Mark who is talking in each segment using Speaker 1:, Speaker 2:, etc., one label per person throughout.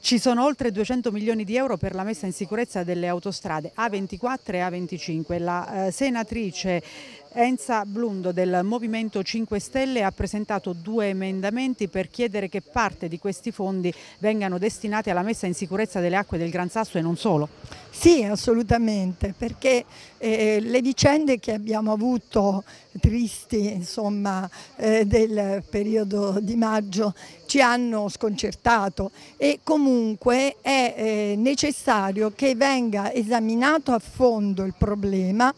Speaker 1: Ci sono oltre 200 milioni di euro per la messa in sicurezza delle autostrade A24 e A25. La eh, senatrice Enza Blundo del Movimento 5 Stelle ha presentato due emendamenti per chiedere che parte di questi fondi vengano destinati alla messa in sicurezza delle acque del Gran Sasso e non solo.
Speaker 2: Sì, assolutamente, perché eh, le vicende che abbiamo avuto tristi insomma, eh, del periodo di maggio ci hanno sconcertato e comunque è eh, necessario che venga esaminato a fondo il problema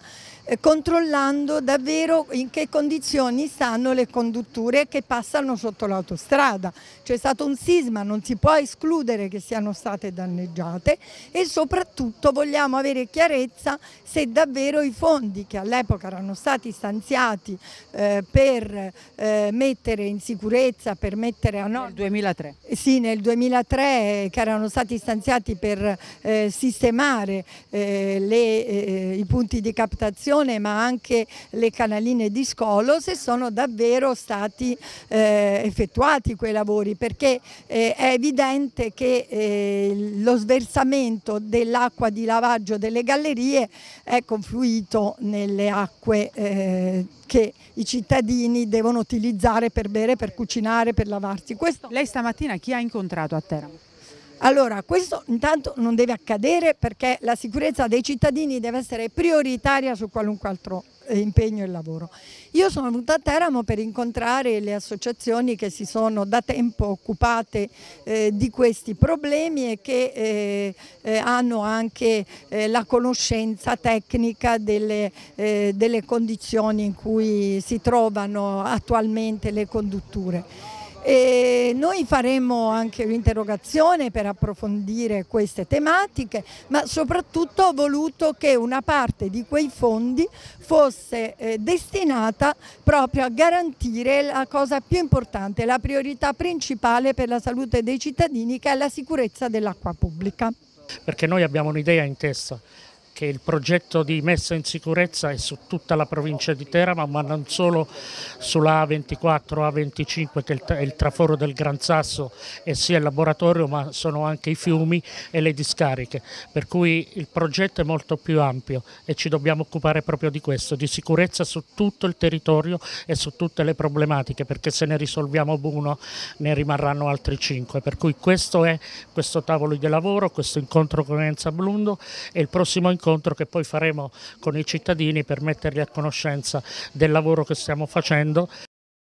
Speaker 2: eh, controllando davvero in che condizioni stanno le condutture che passano sotto l'autostrada. C'è stato un sisma, non si può escludere che siano state danneggiate e soprattutto vogliamo avere chiarezza se davvero i fondi che all'epoca erano stati stanziati eh, per eh, mettere in sicurezza, per mettere a norma... Nel
Speaker 1: 2003.
Speaker 2: Eh sì, nel 2003 eh, che erano stati stanziati per eh, sistemare le, i punti di captazione stazione ma anche le canaline di scolo se sono davvero stati eh, effettuati quei lavori perché eh, è evidente che eh, lo sversamento dell'acqua di lavaggio delle gallerie è confluito nelle acque eh, che i cittadini devono utilizzare per bere, per cucinare, per lavarsi. Questo... Lei stamattina chi ha incontrato a Teramo? Allora, questo intanto non deve accadere perché la sicurezza dei cittadini deve essere prioritaria su qualunque altro eh, impegno e lavoro. Io sono venuta a Teramo per incontrare le associazioni che si sono da tempo occupate eh, di questi problemi e che eh, eh, hanno anche eh, la conoscenza tecnica delle, eh, delle condizioni in cui si trovano attualmente le condutture. E noi faremo anche un'interrogazione per approfondire queste tematiche, ma soprattutto ho voluto che una parte di quei fondi fosse eh, destinata proprio a garantire la cosa più importante, la priorità principale per la salute dei cittadini che è la sicurezza dell'acqua pubblica.
Speaker 3: Perché noi abbiamo un'idea in testa che il progetto di messa in sicurezza è su tutta la provincia di Teramo, ma non solo sulla A24, A25 che è il traforo del Gran Sasso e sia il laboratorio, ma sono anche i fiumi e le discariche, per cui il progetto è molto più ampio e ci dobbiamo occupare proprio di questo, di sicurezza su tutto il territorio e su tutte le problematiche, perché se ne risolviamo uno ne rimarranno altri cinque, per cui questo è questo tavolo di lavoro, questo incontro con Enza Blundo e il prossimo incontro incontro che poi faremo con i cittadini per metterli a conoscenza del lavoro che stiamo facendo.